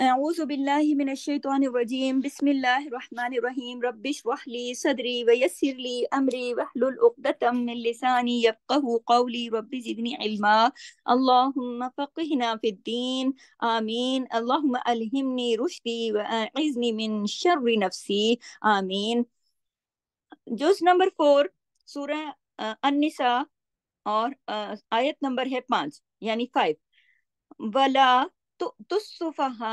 أعوذ بالله من الشيطان الرجيم بسم الله الرحمن الرحيم رب اشرح لي صدري ويسر لي أمري واحلل عقدة من لساني يفقه قولي رب زدني علما اللهم فقهنا في الدين آمين اللهم ألهمني رشدي وأعذني من شر نفسي آمين جزء نمبر فور سورة آه، النساء آه، آية نمبر number है पाँच यानी फाइव तो तुस्सुफहा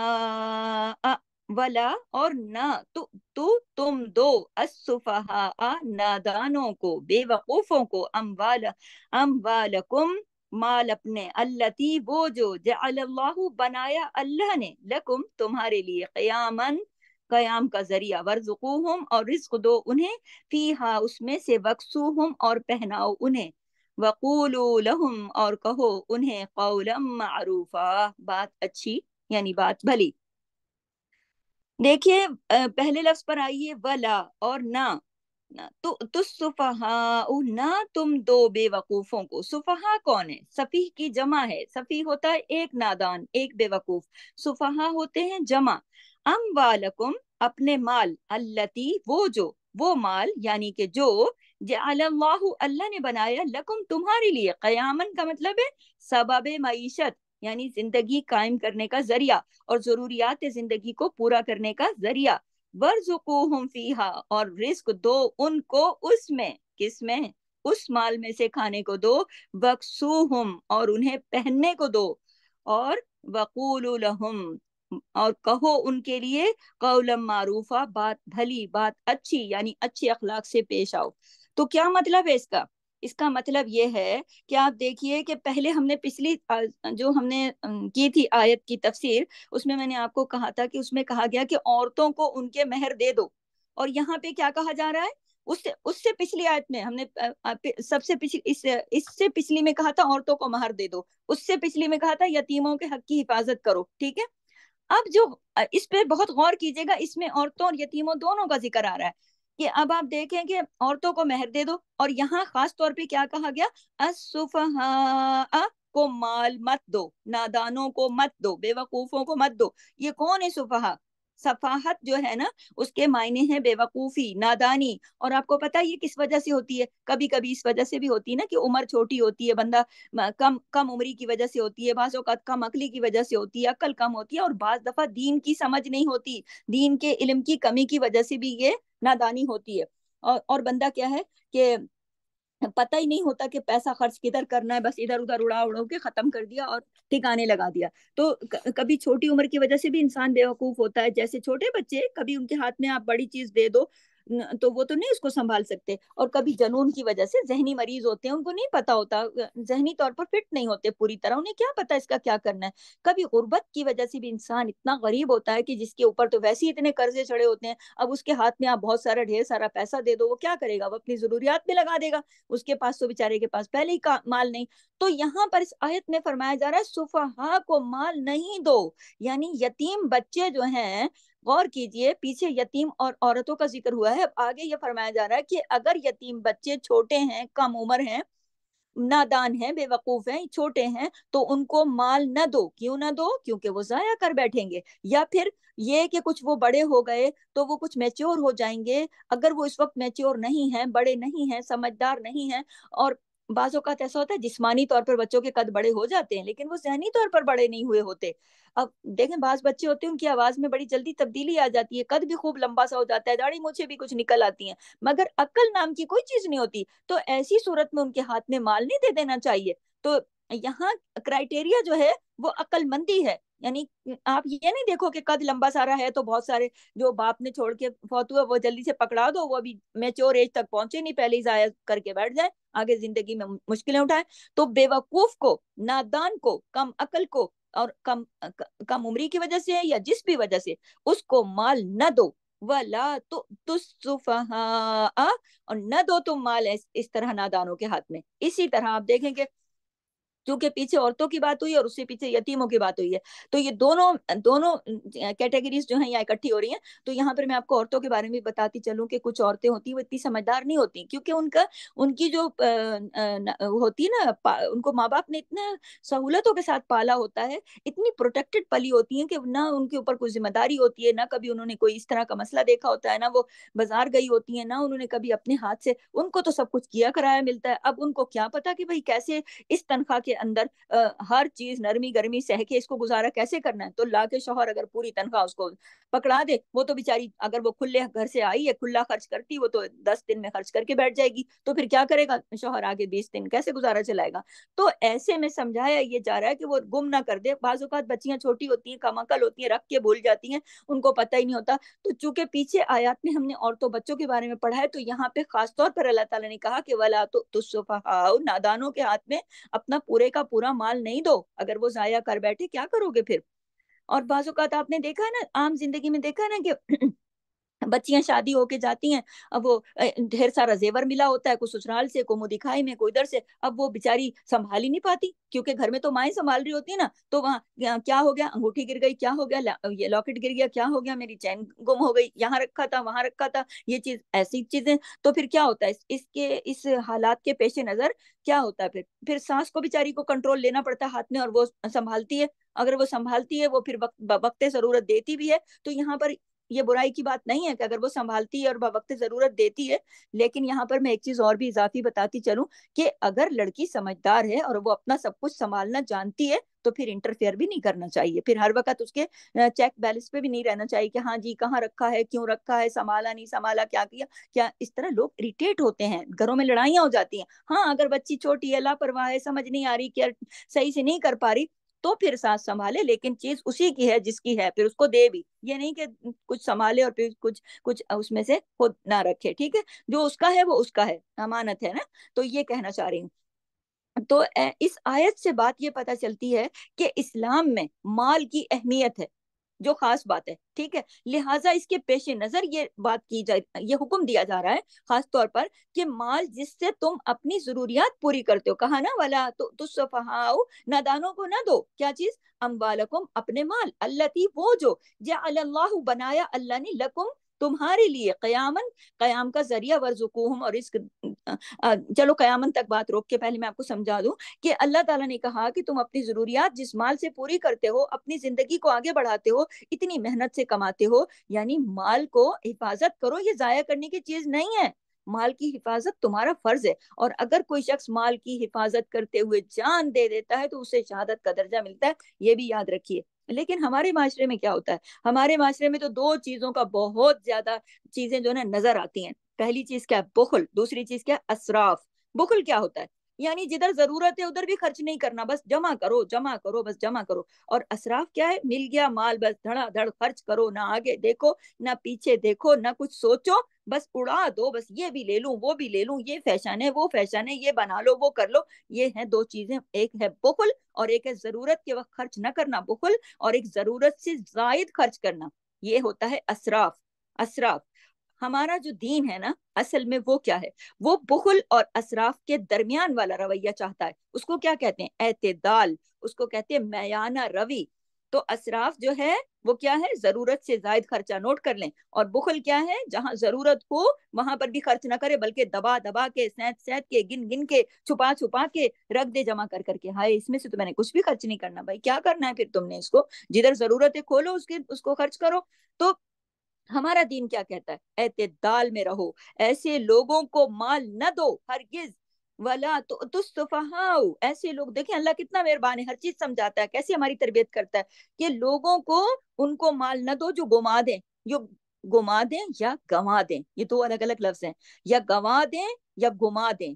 तो वला और ना तु तो, तु तो तुम दो असुफहा नादानों को बेवकूफों को अम्वाल अम्वालकुम माल अपने अल्लाह वो जो जल्लाह बनाया अल्लाह ने लकुम तुम्हारे लिए कयामन कयाम का जरिया वर्जुकूहम और रिस्क दो उन्हें फीहा उसमें से वक्सूहम और पहनाओ उन्हें वक़ूलो लहुम और कहो उन्हें कौलम मारूफा बात अच्छी यानी बात भली देखिए पहले लफ्ज पर आइए वला और ना तो तु, तो सुफहा ना तुम दो बेवकूफों को सुफहा कौन है सफी की जमा है सफी होता है एक नादान एक बेवकूफ सुफहा होते हैं जमा अम वालकुम अपने माल अल्लती वो जो वो माल यानी कि जो अल्लाह अल्लाह ने बनाया लकुम तुम्हारे लिए कयामन का मतलब है सबब मीशत यानी जिंदगी कायम करने का जरिया और जरूरियात जिंदगी को पूरा करने का जरिया वर्जुकूहुम और रिस्क दो उनको उसमें किसमें उस माल में से खाने को दो बक्सूहुम और उन्हें पहनने को दो और वकूल और कहो उनके लिए कौलम मारूफा बात भली बात अच्छी यानी अच्छे अखलाक से पेश आओ तो क्या मतलब है इसका इसका मतलब ये है कि आप देखिए कि पहले हमने पिछली जो हमने की थी आयत की तफसीर उसमें मैंने आपको कहा था कि उसमें कहा गया कि औरतों को उनके मेहर दे दो और यहाँ पे क्या कहा जा रहा है उससे उससे पिछली आयत में हमने सबसे पिछली इस इससे पिछली में कहा था औरतों को महर दे दो उससे पिछली में कहा था यतीमों के हक की हिफाजत करो ठीक है अब जो इस पे बहुत गौर कीजिएगा इसमें औरतों और यतीमों दोनों का जिक्र आ रहा है कि अब आप देखें कि औरतों को मेहर दे दो और यहाँ खास तौर पे क्या कहा गया असुफहा को माल मत दो नादानों को मत दो बेवकूफों को मत दो ये कौन है सुफहा सफाहत जो है ना उसके मायने हैं बेवकूफ़ी नादानी और आपको पता है ये किस वजह से होती है कभी कभी इस वजह से भी होती है ना कि उम्र छोटी होती है बंदा कम कम उम्री की वजह से होती है बाज़ अवत कम अकली की वजह से होती है अक्ल कम होती है और बाज़ दफ़ा दीन की समझ नहीं होती दीन के इल्म की कमी की वजह से भी ये नादानी होती है और, और बंदा क्या है कि पता ही नहीं होता कि पैसा खर्च किधर करना है बस इधर उधर उड़ा उड़ो के खत्म कर दिया और ठिकाने लगा दिया तो कभी छोटी उम्र की वजह से भी इंसान बेवकूफ होता है जैसे छोटे बच्चे कभी उनके हाथ में आप बड़ी चीज दे दो तो वो तो नहीं उसको संभाल सकते और कभी जनून की वजह से जहनी मरीज होते हैं उनको नहीं पता होता जहनी तौर पर फिट नहीं होते पूरी तरह उन्हें क्या पता इसका क्या करना है कभी गुर्बत की वजह से भी इंसान इतना गरीब होता है कि जिसके ऊपर तो वैसे ही इतने कर्जे चढ़े होते हैं अब उसके हाथ में आप बहुत सारा ढेर सारा पैसा दे दो वो क्या करेगा वो अपनी जरूरियात में लगा देगा उसके पास तो बेचारे के पास पहले ही माल नहीं तो यहाँ पर इस आयत में फरमाया जा रहा है सुफहा को माल नहीं दो यानी यतीम बच्चे जो हैं गौर कीजिए पीछे यतीम और औरतों का जिक्र हुआ है अब आगे ये फरमाया जा रहा है कि अगर यतीम बच्चे छोटे हैं कम उम्र हैं नादान हैं बेवकूफ हैं छोटे हैं तो उनको माल न दो क्यों ना दो क्योंकि वो जाया कर बैठेंगे या फिर ये कि कुछ वो बड़े हो गए तो वो कुछ मैच्योर हो जाएंगे अगर वो इस वक्त मैच्योर नहीं है बड़े नहीं है समझदार नहीं है और बाज अवत ऐसा होता है जिसमानी तौर पर बच्चों के कद बड़े हो जाते हैं लेकिन वो जहनी तौर पर बड़े नहीं हुए होते अब देखें बाज बच्चे होते हैं उनकी आवाज में बड़ी जल्दी तब्दीली आ जाती है कद भी खूब लंबा सा हो जाता है दाढ़ी मुझे भी कुछ निकल आती है मगर अक्ल नाम की कोई चीज नहीं होती तो ऐसी सूरत में उनके हाथ में माल नहीं दे देना चाहिए तो यहाँ क्राइटेरिया जो है वो अक्लमंदी है यानी आप ये नहीं देखो कि कद लंबा सारा है तो बहुत सारे जो बाप ने छोड़ के फौत हुआ वो जल्दी से पकड़ा दो वो अभी मेच्योर एज तक पहुंचे नहीं पहले ही जाया करके बैठ जाए आगे जिंदगी में मुश्किलें उठाए तो बेवकूफ को नादान को कम अकल को और कम कम उम्री की वजह से या जिस भी वजह से उसको माल न दो वला तो तुसुफहा और न दो तुम तो माल इस तरह नादानों के हाथ में इसी तरह आप देखेंगे क्योंकि पीछे औरतों की बात हुई और उससे पीछे यतीमों की बात हुई है तो ये दोनों दोनों कैटेगरीज जो है यहाँ इकट्ठी हो रही है तो यहाँ पर मैं आपको औरतों के बारे में बताती चलूँ कि कुछ औरतें होती वो इतनी समझदार नहीं होती क्योंकि उनका उनकी जो होती है ना उनको माँ बाप ने इतना सहूलतों के साथ पाला होता है इतनी प्रोटेक्टेड पली होती है कि ना उनके ऊपर कोई जिम्मेदारी होती है ना कभी उन्होंने कोई इस तरह का मसला देखा होता है ना वो बाजार गई होती है ना उन्होंने कभी अपने हाथ से उनको तो सब कुछ किया कराया मिलता है अब उनको क्या पता कि भाई कैसे इस तनख्वाह के के अंदर आ, हर चीज नरमी गर्मी सह के इसको गुजारा कैसे करना है तो ला के शोहर अगर पूरी तनख्वाह उसको पकड़ा दे वो तो बेचारी अगर वो खुले घर से आई है खुला खर्च करती वो तो दस दिन में खर्च करके बैठ जाएगी तो फिर क्या करेगा शोहर आगे बीस दिन कैसे गुजारा चलाएगा तो ऐसे में समझाया ये जा रहा है कि वो गुम ना कर दे बाजूकात बच्चियां छोटी होती हैं कमाकल होती हैं रख के भूल जाती हैं उनको पता ही नहीं होता तो चूंकि पीछे आयात में हमने औरतों बच्चों के बारे में पढ़ा है तो यहाँ पे खासतौर पर अल्लाह तला ने कहा कि वाला तो नादानों के हाथ में अपना पूरा पूरे का पूरा माल नहीं दो अगर वो जाया कर बैठे क्या करोगे फिर और बाजूकात तो आपने देखा है ना आम जिंदगी में देखा है ना कि बच्चियां शादी होके जाती हैं अब वो ढेर सारा जेवर मिला होता है कोई ससुराल से कोई मुदिखाई में कोई इधर से अब वो बेचारी संभाल ही नहीं पाती क्योंकि घर में तो माए संभाल रही होती है ना तो वहाँ क्या हो गया अंगूठी गिर गई क्या हो गया ये लॉकेट गिर गया क्या हो गया मेरी चैन गुम हो गई यहाँ रखा था वहां रखा था ये चीज ऐसी चीजें तो फिर क्या होता है इसके इस हालात के पेश नजर क्या होता है फिर फिर सांस को बेचारी को कंट्रोल लेना पड़ता है हाथ में और वो संभालती है अगर वो संभालती है वो फिर वक्त बकते जरूरत देती भी है तो यहाँ पर ये बुराई की बात नहीं है कि अगर वो संभालती है और वक्त जरूरत देती है लेकिन यहाँ पर मैं एक चीज और भी इजाफी बताती चलूँ कि अगर लड़की समझदार है और वो अपना सब कुछ संभालना जानती है तो फिर इंटरफेयर भी नहीं करना चाहिए फिर हर वक्त उसके चेक बैलेंस पे भी नहीं रहना चाहिए कि हाँ जी कहाँ रखा है क्यों रखा है संभाला नहीं संभाला क्या किया क्या इस तरह लोग इरिटेट होते हैं घरों में लड़ाइयाँ हो जाती हैं हाँ अगर बच्ची छोटी है लापरवाह है समझ नहीं आ रही क्या सही से नहीं कर पा रही तो फिर सांस संभाले लेकिन चीज उसी की है जिसकी है फिर उसको दे भी ये नहीं कि कुछ संभाले और फिर कुछ कुछ उसमें से खुद ना रखे ठीक है जो उसका है वो उसका है अमानत है ना तो ये कहना चाह रही हूँ तो इस आयत से बात ये पता चलती है कि इस्लाम में माल की अहमियत है जो खास बात है ठीक है लिहाजा इसके पेश नजर ये बात की जा ये हुक्म दिया जा रहा है खास तौर पर कि माल जिससे तुम अपनी जरूरियात पूरी करते हो कहा ना वाला तो तुस्फहाओ तो नादानों को ना दो क्या चीज अम्बालकुम अपने माल अल्लाह वो जो जो अल्लाह बनाया अल्लाह ने लकुम तुम्हारे लिए कयामन कयाम का जरिया वर्जुकूहम और रिस्क चलो कयामन तक बात रोक के पहले मैं आपको समझा दूं कि अल्लाह ताला ने कहा कि तुम अपनी जरूरियात जिस माल से पूरी करते हो अपनी जिंदगी को आगे बढ़ाते हो इतनी मेहनत से कमाते हो यानी माल को हिफाजत करो ये जाया करने की चीज नहीं है माल की हिफाजत तुम्हारा फर्ज है और अगर कोई शख्स माल की हिफाजत करते हुए जान दे देता है तो उसे शहादत का दर्जा मिलता है ये भी याद रखिए लेकिन हमारे माशरे में क्या होता है हमारे माशरे में तो दो चीजों का बहुत ज्यादा चीजें जो है नजर आती हैं पहली चीज क्या है बुखल दूसरी चीज क्या है असराफ बुखल क्या होता है यानी जिधर जरूरत है उधर भी खर्च नहीं करना बस जमा करो जमा करो बस जमा करो और असराफ क्या है मिल गया माल बस धड़ाधड़ धड़ खर्च करो ना आगे देखो ना पीछे देखो ना कुछ सोचो बस उड़ा दो बस ये भी ले लू वो भी ले लू ये फैशन है वो फैशन है ये बना लो वो कर लो ये है दो चीजें एक है बुखल और एक है जरूरत के वक्त खर्च न करना बुखल और एक जरूरत से जायद खर्च करना ये होता है असराफ असराफ हमारा जो दीन है ना असल में वो क्या है वो बुखल और असराफ के दरमियान वाला रवैया चाहता है उसको क्या कहते हैं एतदाल उसको कहते हैं मैाना रवि तो असराफ जो है वो क्या है जरूरत से जायद खर्चा नोट कर लें और बुखल क्या है जहां जरूरत हो वहां पर भी खर्च ना करे बल्कि दबा दबा के सैद सैद के गिन गिन के छुपा छुपा के रख दे जमा कर करके हाय इसमें से तो मैंने कुछ भी खर्च नहीं करना भाई क्या करना है फिर तुमने इसको जिधर जरूरत है खोलो उसके उसको खर्च करो तो हमारा दीन क्या कहता है एतदाल में रहो ऐसे लोगों को माल न दो हरगिज वाला तो तुस्तफहाउ तो हाँ, ऐसे लोग देखें अल्लाह कितना मेहरबान है हर चीज समझाता है कैसे हमारी तरबियत करता है कि लोगों को उनको माल न दो जो गुमा दें जो गुमा दें या गंवा दें ये दो अलग अलग लफ्ज हैं या गंवा दें या गुमा दें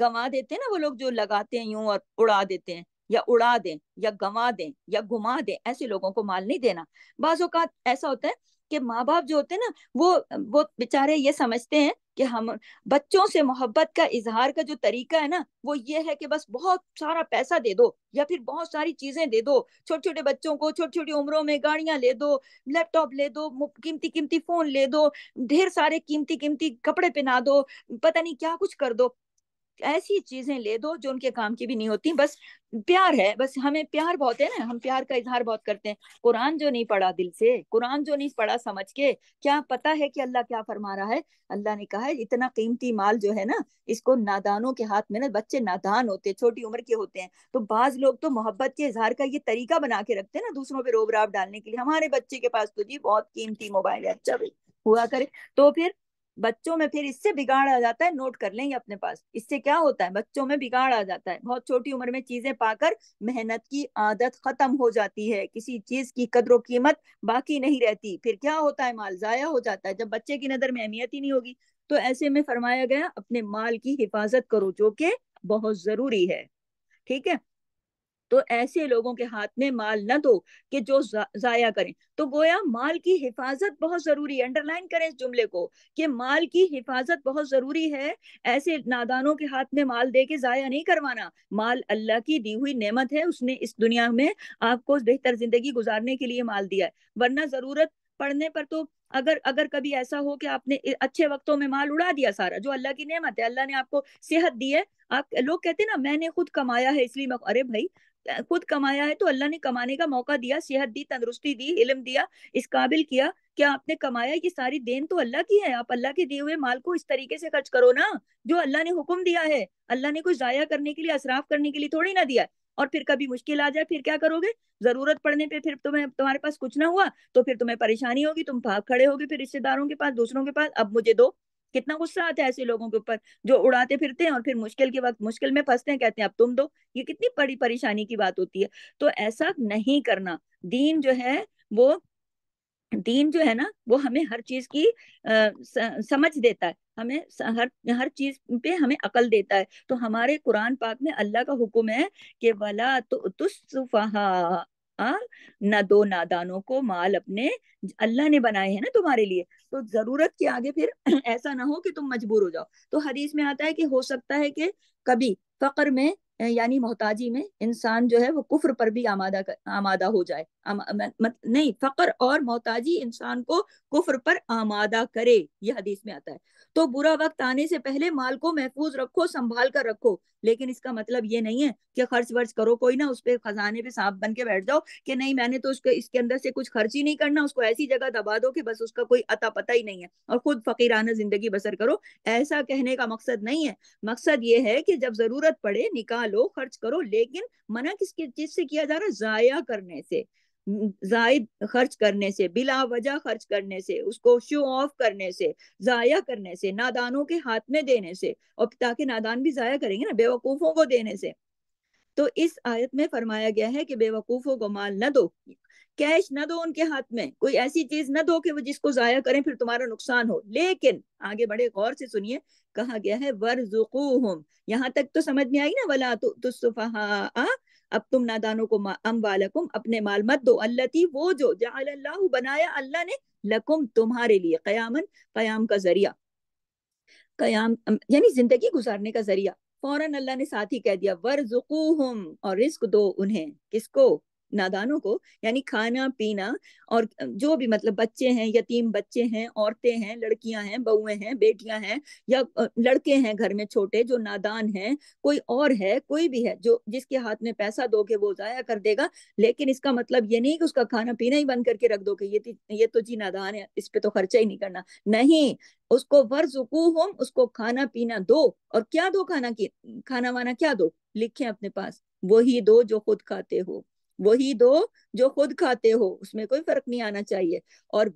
गंवा देते हैं ना वो लोग जो लगाते हैं यूं और उड़ा देते हैं या उड़ा दें या गंवा दें या घुमा दें ऐसे लोगों को माल नहीं देना बाजा ऐसा होता है कि माँ बाप जो होते हैं ना वो वो बेचारे ये समझते हैं कि हम बच्चों से मोहब्बत का इजहार का जो तरीका है ना वो ये है कि बस बहुत सारा पैसा दे दो या फिर बहुत सारी चीजें दे दो छोटे छोटे बच्चों को छोटी छोटी उम्रों में गाड़ियां ले दो लैपटॉप ले दो कीमती कीमती फोन ले दो ढेर सारे कीमती कीमती कपड़े पहना दो पता नहीं क्या कुछ कर दो ऐसी चीजें ले दो जो उनके काम की भी नहीं होती बस प्यार है बस हमें प्यार बहुत है ना हम प्यार का इजहार बहुत करते हैं कुरान जो नहीं पढ़ा दिल से कुरान जो नहीं पढ़ा समझ के क्या पता है कि अल्लाह क्या फरमा रहा है अल्लाह ने कहा है इतना कीमती माल जो है ना इसको नादानों के हाथ में ना बच्चे नादान होते हैं छोटी उम्र के होते हैं तो बाज लोग तो मोहब्बत के इजहार का ये तरीका बना के रखते हैं ना दूसरों पर रोबराब डालने के लिए हमारे बच्चे के पास तो जी बहुत कीमती मोबाइल है अच्छा भाई हुआ करे तो फिर बच्चों में फिर इससे बिगाड़ आ जाता है नोट कर लेंगे अपने पास इससे क्या होता है बच्चों में बिगाड़ आ जाता है बहुत छोटी उम्र में चीजें पाकर मेहनत की आदत खत्म हो जाती है किसी चीज की कदर कीमत बाकी नहीं रहती फिर क्या होता है माल जाया हो जाता है जब बच्चे की नजर में अहमियत ही नहीं होगी तो ऐसे में फरमाया गया अपने माल की हिफाजत करो जो कि बहुत जरूरी है ठीक है तो ऐसे लोगों के हाथ में माल न दो कि जो जाया करें तो गोया माल की हिफाजत बहुत जरूरी अंडरलाइन करें इस जुमले को कि माल की हिफाजत बहुत जरूरी है ऐसे नादानों के हाथ में माल दे के जाया नहीं करवाना माल अल्लाह की दी हुई नेमत है उसने इस दुनिया में आपको बेहतर जिंदगी गुजारने के लिए माल दिया है वरना जरूरत पढ़ने पर तो अगर अगर कभी ऐसा हो कि आपने अच्छे वक्तों में माल उड़ा दिया सारा जो अल्लाह की नेमत है अल्लाह ने आपको सेहत दी है आप लोग कहते हैं ना मैंने खुद कमाया है इसलिए मैं अरे भाई खुद कमाया है तो अल्लाह ने कमाने का मौका दिया सेहत दी तंदरुस्ती दी इलम दिया इस काबिल किया क्या आपने कमाया ये सारी देन तो अल्लाह की है आप अल्लाह के दिए हुए माल को इस तरीके से खर्च करो ना जो अल्लाह ने हुक्म दिया है अल्लाह ने कुछ जाया करने के लिए असराफ करने के लिए थोड़ी ना दिया और फिर कभी मुश्किल आ जाए फिर क्या करोगे जरूरत पड़ने पे फिर तुम्हें तुम्हारे पास कुछ ना हुआ तो फिर तुम्हें परेशानी होगी तुम भाग खड़े होगे फिर रिश्तेदारों के पास दूसरों के पास अब मुझे दो कितना गुस्सा आता है ऐसे लोगों के ऊपर जो उड़ाते फिरते हैं और फिर मुश्किल के वक्त मुश्किल में फंसते हैं कहते हैं अब तुम दो ये कितनी बड़ी परेशानी की बात होती है तो ऐसा नहीं करना दीन जो है वो दीन जो है ना वो हमें हर चीज की आ, समझ देता है हमें हर हर चीज पे हमें अकल देता है तो हमारे कुरान पाक में अल्लाह का हुक्म है कि वला तो तुस्फहा आ हाँ, ना दो नादानों को माल अपने अल्लाह ने बनाए हैं ना तुम्हारे लिए तो जरूरत के आगे फिर ऐसा ना हो कि तुम मजबूर हो जाओ तो हदीस में आता है कि हो सकता है कि कभी फकर में यानी मोहताजी में इंसान जो है वो कुफर पर भी आमादा कर, आमादा हो जाए मत, नहीं फकर और मोहताजी इंसान को कुफर पर आमादा करे यह हदीस में आता है तो बुरा वक्त आने से पहले माल को महफूज रखो संभाल कर रखो लेकिन इसका मतलब ये नहीं है कि खर्च वर्च करो कोई ना उस पर खजाने पे सांप बन के बैठ जाओ कि नहीं मैंने तो उसके इसके अंदर से कुछ खर्च ही नहीं करना उसको ऐसी जगह दबा दो कि बस उसका कोई अता पता ही नहीं है और खुद फकीराना जिंदगी बसर करो ऐसा कहने का मकसद नहीं है मकसद ये है कि जब जरूरत पड़े निकाल लो खर्च करो लेकिन मना किस चीज से किया जा रहा है जाया करने से जायद खर्च करने से बिला वजह खर्च करने से उसको शो ऑफ करने से जाया करने से नादानों के हाथ में देने से और ताकि नादान भी जाया करेंगे ना बेवकूफों को देने से तो इस आयत में फरमाया गया है कि बेवकूफों को माल न दो कैश ना दो उनके हाथ में कोई ऐसी चीज ना दो कि वो जिसको जाया करें फिर तुम्हारा नुकसान हो लेकिन आगे बड़े गौर से सुनिए कहा गया है वर्जुकूहुम यहाँ तक तो समझ में आई ना वला तो तुसफहा अब तुम नादानों को अम वालकुम अपने माल मत दो अल्लाह वो जो जल्लाह बनाया अल्लाह ने लकुम तुम्हारे लिए कयामन कयाम का जरिया कयाम यानी जिंदगी गुजारने का जरिया फौरन अल्लाह ने साथ ही कह दिया वर्जुकूहुम और रिस्क दो उन्हें किसको नादानों को यानी खाना पीना और जो भी मतलब बच्चे हैं यतीम बच्चे हैं औरतें हैं लड़कियां हैं बहुए हैं बेटियां हैं या लड़के हैं घर में छोटे जो नादान हैं कोई और है कोई भी है जो जिसके हाथ में पैसा दोगे वो जाया कर देगा लेकिन इसका मतलब ये नहीं कि उसका खाना पीना ही बंद करके रख दोगे ये ये तो जी नादान है इस पे तो खर्चा ही नहीं करना नहीं उसको हो उसको खाना पीना दो और क्या दो खाना की खाना वाना क्या दो लिखे अपने पास वही दो जो खुद खाते हो वही दो जो खुद खाते हो उसमें कोई फर्क नहीं आना चाहिए और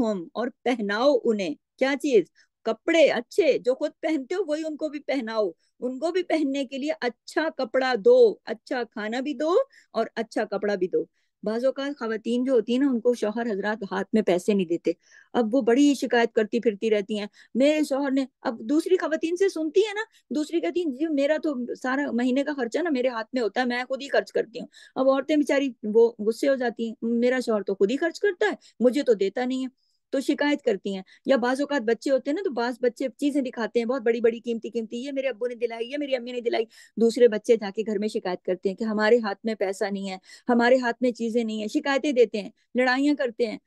हम और पहनाओ उन्हें क्या चीज कपड़े अच्छे जो खुद पहनते हो वही उनको भी पहनाओ उनको भी पहनने के लिए अच्छा कपड़ा दो अच्छा खाना भी दो और अच्छा कपड़ा भी दो बाज़ात खातन जो होती है ना उनको शोहर हजरात हाथ में पैसे नहीं देते अब वो बड़ी शिकायत करती फिरती रहती हैं मेरे शोहर ने अब दूसरी खातन से सुनती है ना दूसरी कहती है जी मेरा तो सारा महीने का खर्चा ना मेरे हाथ में होता है मैं खुद ही खर्च करती हूँ अब औरतें बेचारी वो गुस्से हो जाती हैं मेरा शोहर तो खुद ही खर्च करता है मुझे तो देता नहीं है तो शिकायत करती हैं या बाज अवत बच्चे होते हैं ना तो बाज बच्चे चीजें दिखाते हैं बहुत बड़ी बड़ी कीमती कीमती ये मेरे अब्बू ने दिलाई ये मेरी अम्मी ने दिलाई दूसरे बच्चे जाके घर में शिकायत करते हैं कि हमारे हाथ में पैसा नहीं है हमारे हाथ में चीजें नहीं है शिकायतें देते हैं लड़ाइयाँ करते हैं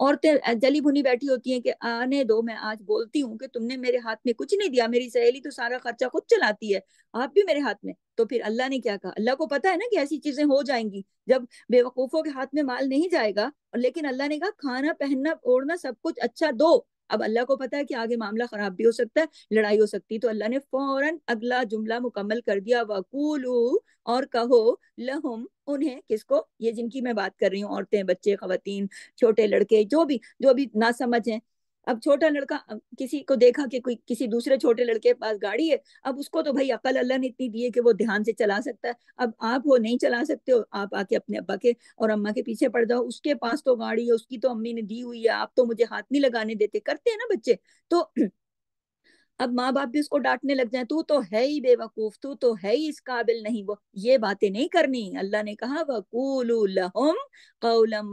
औरतें जली भुनी बैठी होती हैं कि आने दो मैं आज बोलती हूँ कि तुमने मेरे हाथ में कुछ नहीं दिया मेरी सहेली तो सारा खर्चा खुद चलाती है आप भी मेरे हाथ में तो फिर अल्लाह ने क्या कहा अल्लाह को पता है ना कि ऐसी चीजें हो जाएंगी जब बेवकूफों के हाथ में माल नहीं जाएगा और लेकिन अल्लाह ने कहा खाना पहनना ओढ़ना सब कुछ अच्छा दो अब अल्लाह को पता है कि आगे मामला खराब भी हो सकता है लड़ाई हो सकती है तो अल्लाह ने फौरन अगला जुमला मुकम्मल कर दिया वकूलू और कहो लहुम उन्हें किसको ये जिनकी मैं बात कर रही हूँ औरतें बच्चे खातन छोटे लड़के जो भी जो भी समझ हैं अब छोटा लड़का किसी को देखा कि कोई किसी दूसरे छोटे लड़के के पास गाड़ी है अब उसको तो भाई अकल अल्लाह ने इतनी दी है कि वो ध्यान से चला सकता है अब आप वो नहीं चला सकते हो आप आके अपने अब्बा के और अम्मा के पीछे पड़ जाओ उसके पास तो गाड़ी है उसकी तो अम्मी ने दी हुई है आप तो मुझे हाथ नहीं लगाने देते करते हैं ना बच्चे तो अब माँ बाप भी उसको डांटने लग जाए तू तो है ही बेवकूफ तू तो है ही इस काबिल नहीं वो ये बातें नहीं करनी अल्लाह ने कहा वकूल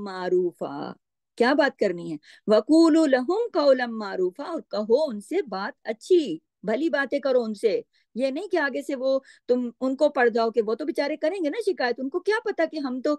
मारूफा क्या बात करनी है वकूल लहुम कौलम मारूफा और कहो उनसे बात अच्छी भली बातें करो उनसे ये नहीं कि आगे से वो तुम उनको पढ़ जाओ कि वो तो बेचारे करेंगे ना शिकायत उनको क्या पता कि हम तो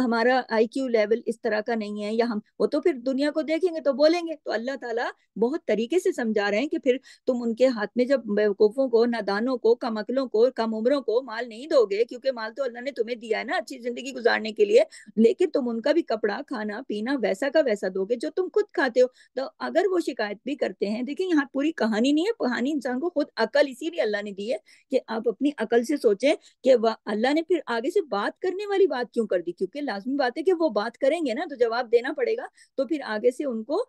हमारा आईक्यू लेवल इस तरह का नहीं है या हम वो तो फिर दुनिया को देखेंगे तो बोलेंगे तो अल्लाह ताला बहुत तरीके से समझा रहे हैं कि फिर तुम उनके हाथ में जब बेवकूफों को नादानों को कम अकलों को कम उम्रों को माल नहीं दोगे क्योंकि माल तो अल्लाह ने तुम्हें दिया है ना अच्छी जिंदगी गुजारने के लिए लेकिन तुम उनका भी कपड़ा खाना पीना वैसा का वैसा दोगे जो तुम खुद खाते हो तो अगर वो शिकायत भी करते हैं देखिए यहाँ पूरी कहानी नहीं है कहानी इंसान को खुद अकल इसीलिए अल्लाह अल्लाह ने दी है कि आप अपनी अकल से सोचें कि अल्लाह ने फिर आगे से बात करने वाली बात क्यों कर दी क्योंकि लाजमी बात है कि वो बात करेंगे ना तो जवाब देना पड़ेगा तो फिर आगे से उनको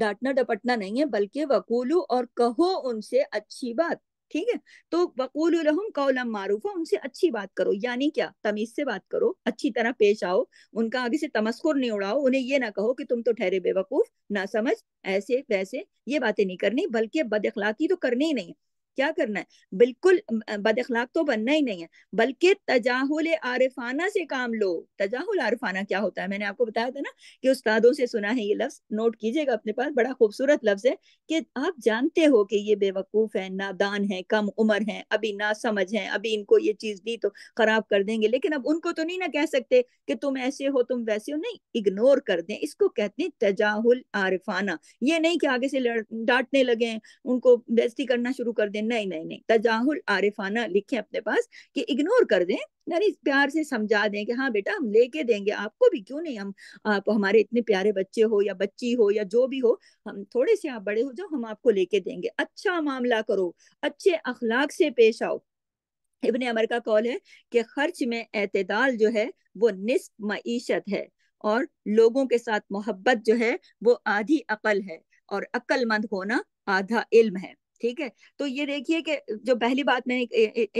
डांटना डपटना नहीं है बल्कि वकूलू और कहो उनसे अच्छी बात ठीक है तो वकूलहम कौलम मारूफ उनसे अच्छी बात करो यानी क्या तमीज से बात करो अच्छी तरह पेश आओ उनका आगे से तमस्कुर नहीं उड़ाओ उन्हें ये ना कहो कि तुम तो ठहरे बेवकूफ ना समझ ऐसे वैसे ये बातें नहीं करनी बल्कि बदअखलाकी तो करनी ही नहीं है क्या करना है बिल्कुल बद अखलाक तो बनना ही नहीं है बल्कि तजाहुल आरिफाना से काम लो तजाहुल आरिफाना क्या होता है मैंने आपको बताया था ना कि उस्तादों से सुना है ये लफ्ज नोट कीजिएगा अपने पास बड़ा खूबसूरत लफ्ज है कि आप जानते हो कि ये बेवकूफ है नादान है कम उम्र है अभी ना समझ है अभी इनको ये चीज दी तो खराब कर देंगे लेकिन अब उनको तो नहीं ना कह सकते कि तुम ऐसे हो तुम वैसे हो नहीं इग्नोर कर दें इसको कहते हैं तजाहुल आरिफाना ये नहीं कि आगे से डांटने लगे उनको बेजती करना शुरू कर देने नहीं नहीं नहीं तजाहुल आरिफाना लिखे अपने पास कि इग्नोर कर दें यानी प्यार से समझा दें कि हाँ बेटा हम लेके देंगे आपको भी क्यों नहीं हम आप हमारे इतने प्यारे बच्चे हो या बच्ची हो या जो भी हो हम थोड़े से आप बड़े हो जाओ हम आपको लेके देंगे अच्छा मामला करो अच्छे अखलाक से पेश आओ इबन अमर का कौल है कि खर्च में एतदाल जो है वो निस्फ मीशत है और लोगों के साथ मोहब्बत जो है वो आधी अकल है और अक्लमंद होना आधा इल्म है ठीक है तो ये देखिए कि जो पहली बात मैंने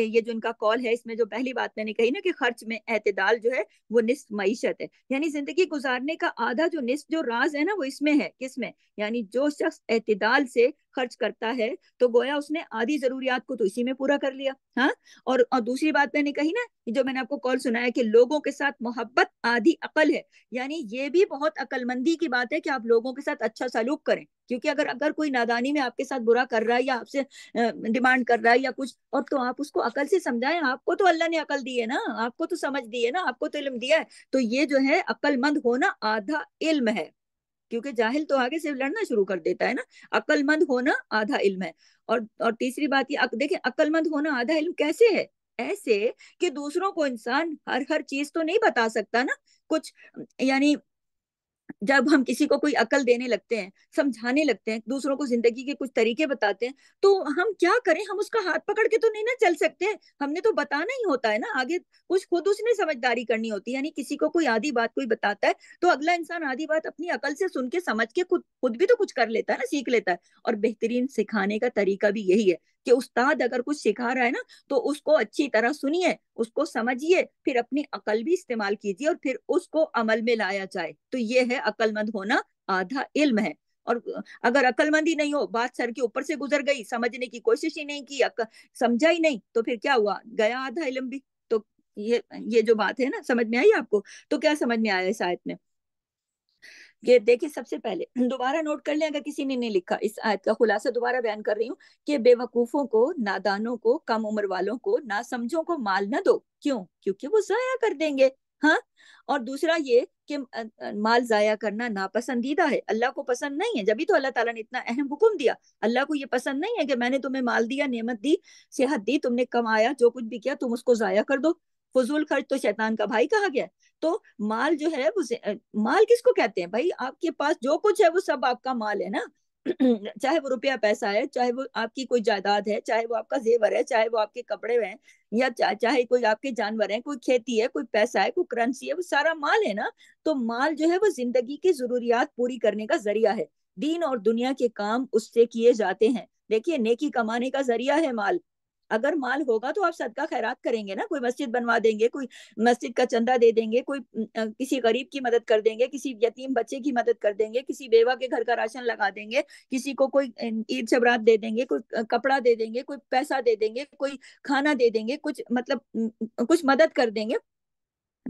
ये जो इनका कॉल है इसमें जो पहली बात मैंने कही ना कि खर्च में एतदाल जो है वो निस्फ मीशत है यानी जिंदगी गुजारने का आधा जो निस्फ जो राज है ना वो इसमें है किसमें यानी जो शख्स एतदाल से खर्च करता है तो गोया उसने आधी जरूरियात को तो इसी में पूरा कर लिया हाँ और, और दूसरी बात मैंने कही ना जो मैंने आपको कॉल सुनाया कि लोगों के साथ मोहब्बत आधी अकल है यानी ये भी बहुत अकलमंदी की बात है कि आप लोगों के साथ अच्छा सलूक करें क्योंकि अगर अगर कोई नादानी में आपके साथ बुरा कर रहा है या आपसे डिमांड कर रहा है या कुछ और तो आप उसको अकल से समझाएं आपको तो अल्लाह ने अकल दी है ना आपको तो समझ दी है ना आपको तो इल्म दिया है तो ये जो है अकलमंद होना आधा इल्म है क्योंकि जाहिल तो आगे से लड़ना शुरू कर देता है ना अक्लमंद होना आधा इल्म है और और तीसरी बात ये देखें अक्लमंद होना आधा इल्म कैसे है ऐसे कि दूसरों को इंसान हर हर चीज तो नहीं बता सकता ना कुछ यानी जब हम किसी को कोई अकल देने लगते हैं समझाने लगते हैं दूसरों को जिंदगी के कुछ तरीके बताते हैं तो हम क्या करें हम उसका हाथ पकड़ के तो नहीं ना चल सकते हमने तो बताना ही होता है ना आगे कुछ खुद उसने समझदारी करनी होती है यानी किसी को कोई आधी बात कोई बताता है तो अगला इंसान आधी बात अपनी अकल से सुन के समझ के खुद खुद भी तो कुछ कर लेता है ना सीख लेता है और बेहतरीन सिखाने का तरीका भी यही है कि उस्ताद अगर कुछ सिखा रहा है ना तो उसको अच्छी तरह सुनिए उसको समझिए फिर अपनी अकल भी इस्तेमाल कीजिए और फिर उसको अमल में लाया जाए तो ये है अकलमंद होना आधा इल्म है और अगर ही नहीं हो बात सर के ऊपर से गुजर गई समझने की कोशिश ही नहीं की समझा ही नहीं तो फिर क्या हुआ गया आधा इलम भी तो ये ये जो बात है ना समझ में आई आपको तो क्या समझ में आया इस आयत में ये देखिए सबसे पहले दोबारा नोट कर लें अगर किसी ने नहीं लिखा इस आयत का खुलासा दोबारा बयान कर रही हूँ कि बेवकूफों को नादानों को कम उम्र वालों को ना समझो को माल ना दो क्यों क्योंकि वो जया कर देंगे हाँ और दूसरा ये कि माल जाया करना नापसंदीदा है अल्लाह को पसंद नहीं है जब भी तो अल्लाह ताला ने इतना अहम हुक्म दिया अल्लाह को ये पसंद नहीं है कि मैंने तुम्हें माल दिया नेमत दी सेहत दी तुमने कमाया जो कुछ भी किया तुम उसको जाया कर दो फजूल खर्च तो शैतान का भाई कहा गया तो माल जो है वो माल किसको कहते हैं भाई आपके पास जो कुछ है वो सब आपका माल है ना चाहे वो रुपया पैसा है चाहे वो आपकी कोई जायदाद है चाहे वो आपका जेवर है चाहे वो आपके कपड़े हैं या चा, चाहे कोई आपके जानवर हैं कोई खेती है कोई पैसा है कोई करंसी है वो सारा माल है ना तो माल जो है वो जिंदगी की जरूरियात पूरी करने का जरिया है दीन और दुनिया के काम उससे किए जाते हैं देखिए नेकी कमाने का जरिया है माल अगर माल होगा तो आप सदका खैरात करेंगे ना कोई मस्जिद बनवा देंगे कोई मस्जिद का चंदा दे देंगे कोई किसी गरीब की मदद कर देंगे किसी यतीम बच्चे की मदद कर देंगे किसी बेवा के घर का राशन लगा देंगे किसी को कोई ईद शबरात दे देंगे कोई कपड़ा दे देंगे कोई पैसा दे देंगे कोई खाना दे देंगे कुछ मतलब कुछ मदद कर देंगे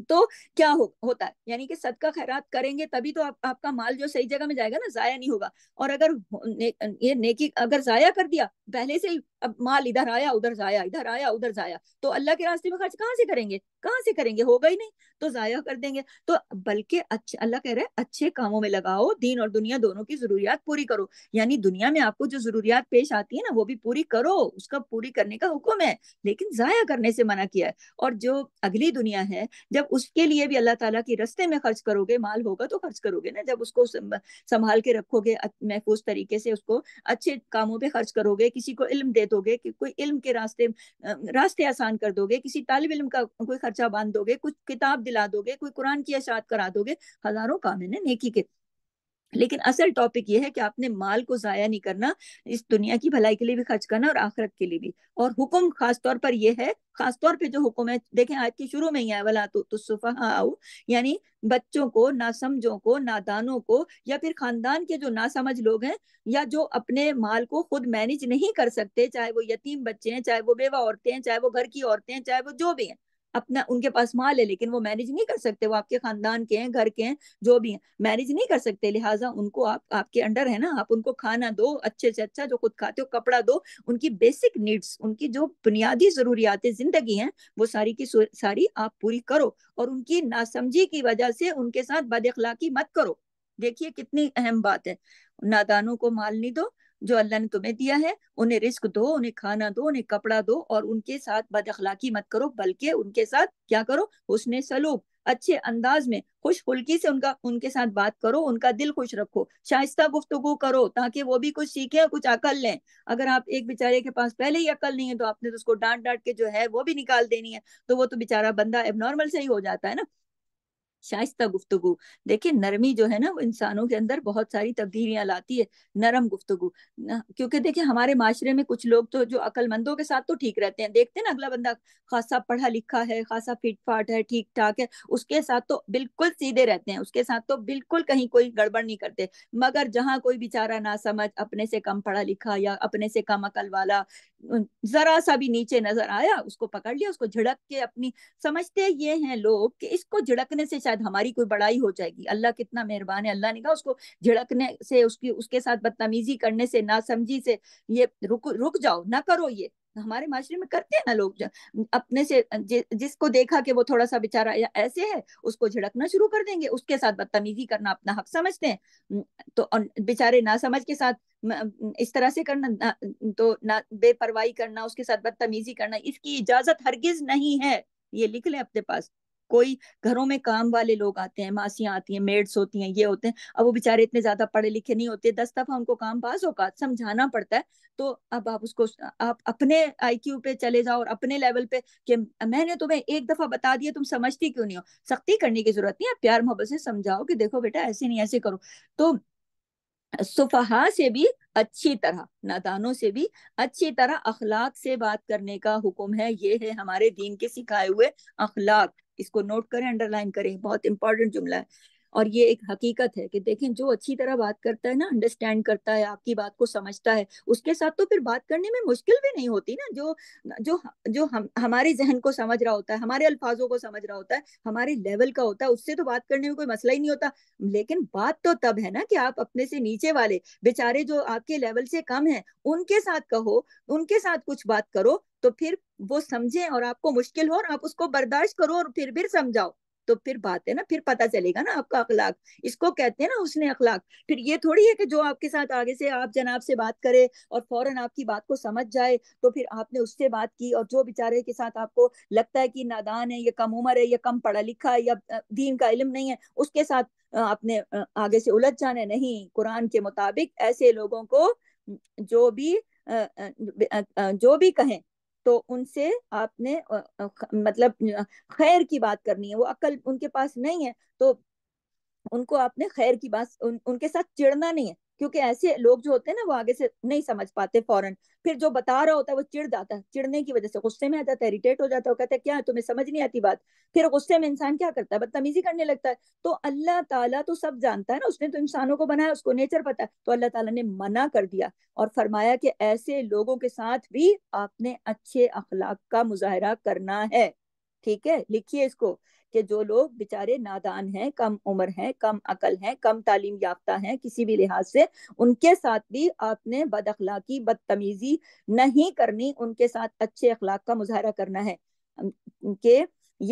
तो क्या हो, होता है यानी कि सदका खैरात करेंगे तभी तो आप, आपका माल जो सही जगह में जाएगा ना जाया नहीं होगा और अगर ने, ये नेकी अगर जाया कर दिया पहले से ही अब माल इधर आया उधर जाया इधर आया उधर जाया तो अल्लाह के रास्ते में खर्च कहाँ से करेंगे कहाँ से करेंगे होगा ही नहीं तो जाया कर देंगे तो बल्कि अच्छे अल्लाह कह रहे हैं अच्छे कामों में लगाओ दीन और दुनिया दोनों की जरूरियात पूरी करो यानी दुनिया में आपको जो जरूरियात पेश आती है ना वो भी पूरी करो उसका पूरी करने का हुक्म है लेकिन जाया करने से मना किया है और जो अगली दुनिया है जब उसके लिए भी अल्लाह ताला के रस्ते में खर्च करोगे माल होगा तो खर्च करोगे ना जब उसको संभाल के रखोगे महफूज तरीके से उसको अच्छे कामों पर खर्च करोगे किसी को इल्म दे दो तो दोगे कि कोई इल्म के रास्ते रास्ते आसान कर दोगे किसी तालब इल्म का कोई खर्चा बांध दोगे कुछ किताब दिला दोगे कोई कुरान की अशात करा दोगे हजारों काम है नेकी के लेकिन असल टॉपिक ये है कि आपने माल को जाया नहीं करना इस दुनिया की भलाई के लिए भी खर्च करना और आखरत के लिए भी और हुक्म खासतौर पर यह है खासतौर पे जो हुक्म है देखें आज के शुरू में ही आया वाला तो सुफा आओ यानी बच्चों को नासमझों को नादानों को या फिर खानदान के जो नासमझ लोग हैं या जो अपने माल को खुद मैनेज नहीं कर सकते चाहे वो यतीम बच्चे हैं चाहे वो बेवा औरतें हैं चाहे वो घर की औरतें हैं चाहे वो जो भी हैं अपना उनके पास माल है लेकिन वो मैनेज नहीं कर सकते वो आपके खानदान के हैं घर के हैं जो भी हैं मैनेज नहीं कर सकते लिहाजा उनको आप आपके अंडर है ना आप उनको खाना दो अच्छे से अच्छा जो खुद खाते हो कपड़ा दो उनकी बेसिक नीड्स उनकी जो बुनियादी जरूरियात जिंदगी हैं वो सारी की सारी आप पूरी करो और उनकी नासमझी की वजह से उनके साथ बद मत करो देखिए कितनी अहम बात है नादानों को माल नहीं दो जो अल्लाह ने तुम्हें दिया है उन्हें रिस्क दो उन्हें खाना दो उन्हें कपड़ा दो और उनके साथ बद अखलाकी मत करो बल्कि उनके साथ क्या करो उसने सलूक अच्छे अंदाज में खुश हुल्की से उनका उनके साथ बात करो उनका दिल खुश रखो शाइस्ता गुफ्तगु करो ताकि वो भी कुछ सीखे और कुछ अकल लें अगर आप एक बेचारे के पास पहले ही अकल नहीं है तो आपने तो उसको डांट डांट के जो है वो भी निकाल देनी है तो वो तो बेचारा बंदा एबनॉर्मल से ही हो जाता है ना शाइस्ता गुफ्तगु देखिए नरमी जो है ना वो इंसानों के अंदर बहुत सारी तब्दीलियां लाती है नरम गुफ्तगु क्योंकि देखिए हमारे माशरे में कुछ लोग तो जो अकलमंदों के साथ तो ठीक रहते हैं देखते हैं ना अगला बंदा खासा पढ़ा लिखा है खासा फिट फाट है ठीक ठाक है उसके साथ तो बिल्कुल सीधे रहते हैं उसके साथ तो बिल्कुल कहीं कोई गड़बड़ नहीं करते मगर जहाँ कोई बेचारा ना समझ अपने से कम पढ़ा लिखा या अपने से कम अकल वाला जरा सा भी नीचे नजर आया उसको पकड़ लिया उसको झिड़क के अपनी समझते ये हैं लोग कि इसको झिड़कने से शायद शायद हमारी कोई बड़ाई हो जाएगी अल्लाह कितना मेहरबान है अल्लाह ने कहा उसको झिड़कने से उसकी उसके साथ बदतमीजी करने से ना समझी से ये रुक रुक जाओ ना करो ये हमारे माशरे में करते हैं ना लोग अपने से जि, जिसको देखा कि वो थोड़ा सा बेचारा ऐसे है उसको झिड़कना शुरू कर देंगे उसके साथ बदतमीजी करना अपना हक समझते हैं तो बेचारे ना समझ के साथ इस तरह से करना ना, तो ना बेपरवाही करना उसके साथ बदतमीजी करना इसकी इजाजत हरगिज नहीं है ये लिख लें अपने पास कोई घरों में काम वाले लोग आते हैं मासियां आती हैं मेड्स होती हैं ये होते हैं अब वो बेचारे इतने ज्यादा पढ़े लिखे नहीं होते दस दफा उनको काम पास होगा समझाना पड़ता है तो अब आप उसको आप अपने आई पे चले जाओ और अपने लेवल पे कि मैंने तुम्हें एक दफा बता दिया तुम समझती क्यों नहीं हो सख्ती करने की जरूरत नहीं है प्यार मोहब्बत से समझाओ कि देखो बेटा ऐसे नहीं ऐसे करो तो सुफहा से भी अच्छी तरह नादानों से भी अच्छी तरह अखलाक से बात करने का हुक्म है ये है हमारे दीन के सिखाए हुए अखलाक इसको नोट करें अंडरलाइन करें बहुत इंपॉर्टेंट जुमला है और ये एक हकीकत है कि देखें जो अच्छी तरह बात करता है ना अंडरस्टैंड करता है आपकी बात को समझता है उसके साथ तो फिर बात करने में मुश्किल भी नहीं होती ना जो जो जो हम हमारे जहन को समझ रहा होता है हमारे अल्फाजों को समझ रहा होता है हमारे लेवल का होता है उससे तो बात करने में कोई मसला ही नहीं होता लेकिन बात तो तब है ना कि आप अपने से नीचे वाले बेचारे जो आपके लेवल से कम है उनके साथ कहो उनके साथ कुछ बात करो तो फिर वो समझे और आपको मुश्किल हो और आप उसको बर्दाश्त करो और फिर भी समझाओ तो फिर बात है ना फिर पता चलेगा ना आपका अखलाक इसको कहते हैं ना उसने अखलाक फिर ये थोड़ी है कि जो आपके साथ आगे से आप जनाब से बात करे और फौरन आपकी बात को समझ जाए तो फिर आपने उससे बात की और जो बेचारे के साथ आपको लगता है कि नादान है या कम उम्र है या कम पढ़ा लिखा है या दीन का इलम नहीं है उसके साथ आपने आगे से उलझ जाना नहीं कुरान के मुताबिक ऐसे लोगों को जो भी जो भी कहें तो उनसे आपने मतलब खैर की बात करनी है वो अकल उनके पास नहीं है तो उनको आपने खैर की बात उन, उनके साथ चिड़ना नहीं है क्योंकि ऐसे लोग जो होते हैं ना वो आगे से नहीं समझ पाते फौरन फिर जो बता रहा होता है वो चिढ़ जाता है चिढ़ने की वजह से गुस्से में आ जाता है इरिटेट हो जाता है कहता है क्या है तुम्हें समझ नहीं आती बात फिर गुस्से में इंसान क्या करता है बदतमीजी करने लगता है तो अल्लाह ताला तो सब जानता है ना उसने तो इंसानों को बनाया उसको नेचर पता है तो अल्लाह ताला ने मना कर दिया और फरमाया कि ऐसे लोगों के साथ भी आपने अच्छे अखलाक का मुजाहरा करना है ठीक है लिखिए इसको कि जो लोग बेचारे नादान हैं कम उम्र हैं कम अकल हैं कम तालीम याफ्ता हैं किसी भी लिहाज से उनके साथ भी आपने बद अखलाकी बदतमीजी नहीं करनी उनके साथ अच्छे अखलाक का मुजाहरा करना है के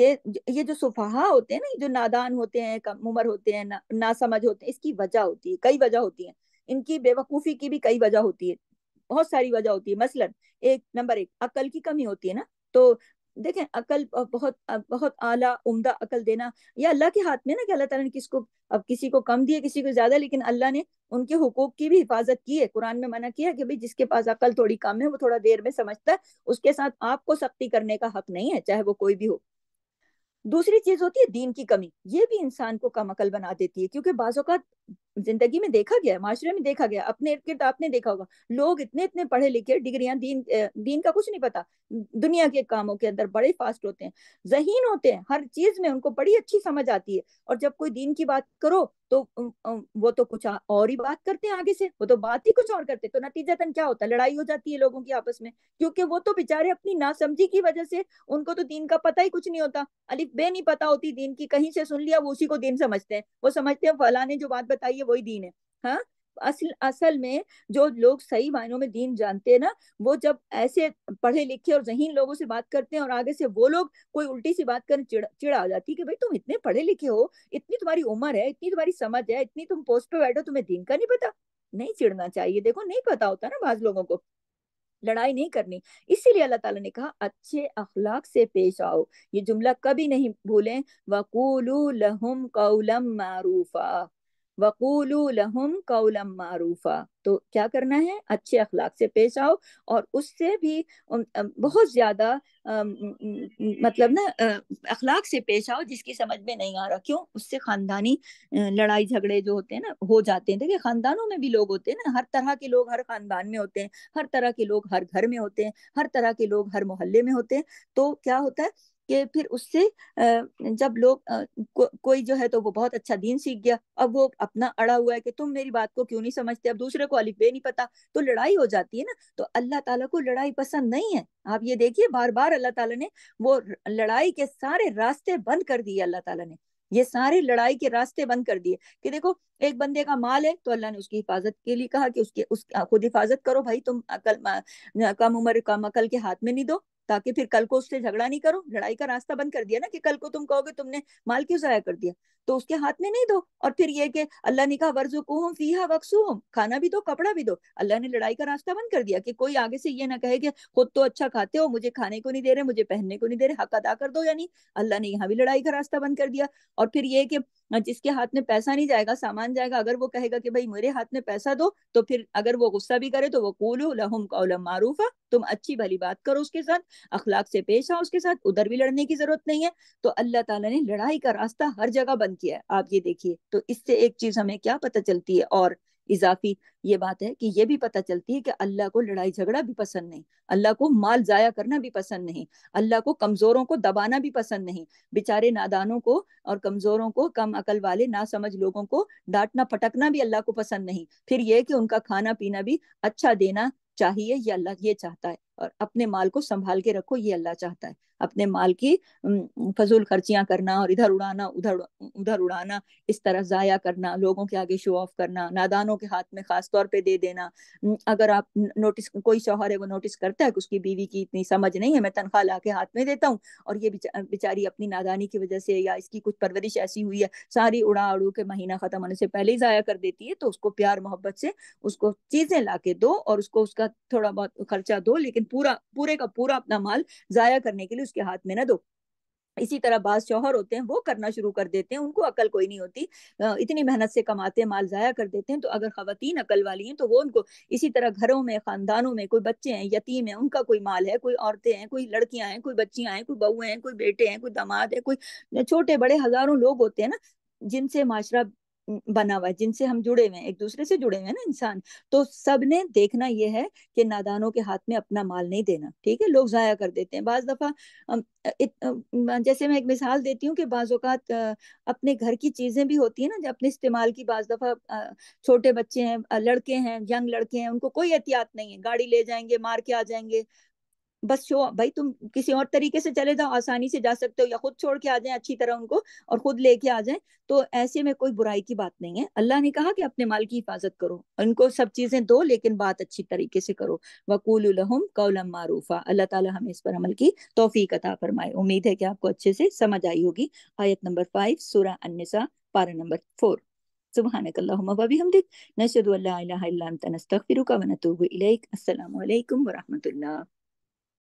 ये ये जो सुफहा होते हैं ना जो नादान होते हैं कम उम्र होते हैं ना, ना समझ होते हैं इसकी वजह होती है कई वजह होती है इनकी बेवकूफ़ी की भी कई वजह होती है बहुत सारी वजह होती है मसलन एक नंबर एक अकल की कमी होती है ना तो देखें अकल बहुत बहुत आला उम्दा अकल देना या अल्लाह के हाथ में ना कि अल्लाह ताला ने किसको अब किसी को कम दिया किसी को ज्यादा लेकिन अल्लाह ने उनके हुकूक की भी हिफाजत की है कुरान में मना किया कि भाई जिसके पास अकल थोड़ी कम है वो थोड़ा देर में समझता है उसके साथ आपको सख्ती करने का हक नहीं है चाहे वो कोई भी हो दूसरी चीज होती है दीन की कमी ये भी इंसान को कम अकल बना देती है क्योंकि बाजोकात जिंदगी में देखा गया माशरे में देखा गया अपने इर्द गिर्द आपने देखा होगा लोग इतने इतने पढ़े लिखे डिग्रियां दीन दीन का कुछ नहीं पता दुनिया के कामों के अंदर बड़े फास्ट होते हैं जहीन होते हैं हर चीज में उनको बड़ी अच्छी समझ आती है और जब कोई दीन की बात करो तो वो तो कुछ और ही बात करते हैं आगे से वो तो बात ही कुछ और करते तो नतीजतन क्या होता है लड़ाई हो जाती है लोगों की आपस में क्योंकि वो तो बेचारे अपनी नासमझी की वजह से उनको तो दीन का पता ही कुछ नहीं होता अलिफ बे नहीं पता होती दीन की कहीं से सुन लिया वो उसी को दीन समझते हैं वो समझते हैं फलाने जो बात बताई है ये वही दीन है हाँ असल असल में जो लोग सही मायनों में दीन जानते हैं ना वो जब ऐसे पढ़े लिखे और जहीन लोगों से बात करते हैं और आगे से वो लोग कोई उल्टी सी बात कर चिड़ चिड़ आ जाती है कि भाई तुम इतने पढ़े लिखे हो इतनी तुम्हारी उम्र है इतनी तुम्हारी समझ है इतनी तुम पोस्ट पे बैठो तुम्हें दीन का नहीं पता नहीं चिड़ना चाहिए देखो नहीं पता होता ना बाज लोगों को लड़ाई नहीं करनी इसीलिए अल्लाह ताला ने कहा अच्छे अखलाक से पेश आओ ये जुमला कभी नहीं भूलें वकूलू लहुम कौलम मारूफा वकूलू कौलम मारूफा तो क्या करना है अच्छे अखलाक से पेश आओ और उससे भी बहुत ज़्यादा मतलब ना अखलाक से पेश आओ जिसकी समझ में नहीं आ रहा क्यों उससे ख़ानदानी लड़ाई झगड़े जो होते हैं ना हो जाते हैं देखिए ख़ानदानों में भी लोग होते हैं ना हर तरह के लोग हर ख़ानदान में होते हैं हर तरह के लोग हर घर में होते हैं हर तरह के लोग हर मोहल्ले में होते हैं तो क्या होता है कि फिर उससे जब लोग को, कोई जो है तो वो बहुत अच्छा दीन सीख गया अब वो अपना अड़ा हुआ है कि तुम मेरी बात को क्यों नहीं समझते अब दूसरे को अलिफ बे नहीं पता तो लड़ाई हो जाती है ना तो अल्लाह ताला को लड़ाई पसंद नहीं है आप ये देखिए बार बार अल्लाह ताला ने वो लड़ाई के सारे रास्ते बंद कर दिए अल्लाह ताला ने ये सारे लड़ाई के रास्ते बंद कर दिए कि देखो एक बंदे का माल है तो अल्लाह ने उसकी हिफाजत के लिए कहा कि उसके उस खुद हिफाजत करो भाई तुम अकल कम उम्र कम अकल के हाथ में नहीं दो ताकि फिर कल को उससे झगड़ा नहीं करो लड़ाई का रास्ता बंद कर दिया ना कि कल को तुम कहोगे तुमने माल क्यों जाया कर दिया तो उसके हाथ में नहीं दो और फिर ये कि अल्लाह ने कहा वर्जुकुम फीहा वक्सुम खाना भी दो कपड़ा भी दो अल्लाह ने लड़ाई का रास्ता बंद कर दिया कि कोई आगे से ये ना कहे कि खुद तो अच्छा खाते हो मुझे खाने को नहीं दे रहे मुझे पहनने को नहीं दे रहे हक अदा कर दो यानी अल्लाह ने यहाँ भी लड़ाई का रास्ता बंद कर दिया और फिर ये कि जिसके हाथ में पैसा नहीं जाएगा सामान जाएगा अगर वो कहेगा कि भाई मेरे हाथ में पैसा दो तो फिर अगर वो गुस्सा भी करे तो वो कूलू लहुम कौलम मारूफा तुम अच्छी भली बात करो उसके साथ अखलाक से पेश आओ उसके साथ उधर भी लड़ने की जरूरत नहीं है तो अल्लाह ताला ने लड़ाई का रास्ता हर जगह बंद किया है आप ये देखिए तो इससे एक चीज हमें क्या पता चलती है और इजाफी ये बात है कि ये भी पता चलती है कि अल्लाह को लड़ाई झगड़ा भी पसंद नहीं अल्लाह को माल जाया करना भी पसंद नहीं अल्लाह को कमजोरों को दबाना भी पसंद नहीं बेचारे नादानों को और कमजोरों को कम अकल वाले ना समझ लोगों को डांटना फटकना भी अल्लाह को पसंद नहीं फिर यह कि उनका खाना पीना भी अच्छा देना चाहिए ये अल्लाह ये चाहता है और अपने माल को संभाल के रखो ये अल्लाह चाहता है अपने माल की फजूल खर्चियां करना और इधर उड़ाना उधर उधर उड़ाना इस तरह जाया करना लोगों के आगे शो ऑफ करना नादानों के हाथ में खास तौर पे दे देना अगर आप नोटिस कोई शोहर है वो नोटिस करता है कि उसकी बीवी की इतनी समझ नहीं है मैं तनख्वाह ला के हाथ में देता हूँ और ये बेचारी अपनी नादानी की वजह से या इसकी कुछ परवरिश ऐसी हुई है सारी उड़ा उड़ू के महीना खत्म होने से पहले ही जाया कर देती है तो उसको प्यार मोहब्बत से उसको चीजें ला के दो और उसको उसका थोड़ा बहुत खर्चा दो लेकिन लेकिन पूरा पूरे का पूरा अपना माल जाया करने के लिए उसके हाथ में ना दो इसी तरह बाद शौहर होते हैं वो करना शुरू कर देते हैं उनको अकल कोई नहीं होती इतनी मेहनत से कमाते हैं माल जाया कर देते हैं तो अगर खातन अकल वाली हैं तो वो उनको इसी तरह घरों में खानदानों में कोई बच्चे हैं यतीम है उनका कोई माल है कोई औरतें हैं कोई लड़कियां हैं कोई बच्चियां हैं कोई बहुएं हैं कोई बेटे हैं कोई दामाद है कोई छोटे बड़े हजारों लोग होते हैं ना जिनसे माशरा बना हुआ है जिनसे हम जुड़े हुए हैं एक दूसरे से जुड़े हुए हैं ना इंसान तो सबने देखना यह है कि नादानों के हाथ में अपना माल नहीं देना ठीक है लोग जाया कर देते हैं बाज दफा जैसे मैं एक मिसाल देती हूँ कि बाज़ात अपने घर की चीजें भी होती है ना अपने इस्तेमाल की बाज दफा छोटे बच्चे हैं लड़के हैं यंग लड़के हैं उनको कोई एहतियात नहीं है गाड़ी ले जाएंगे मार के आ जाएंगे बस शो भाई तुम किसी और तरीके से चले जाओ आसानी से जा सकते हो या खुद छोड़ के आ जाए अच्छी तरह उनको और खुद लेके आ जाए तो ऐसे में कोई बुराई की बात नहीं है अल्लाह ने कहा कि अपने माल की हिफाजत करो उनको सब चीजें दो लेकिन बात अच्छी तरीके से करो वकूल कौलम मारूफा अल्लाह ताला हमें इस पर अमल की तोफीक अता फरमाए उम्मीद है कि आपको अच्छे से समझ आई होगी आयत नंबर फाइव सूरा अन्नसा पारा नंबर फोर सुबहानक अल्लाहुम्मा व बिहमदिक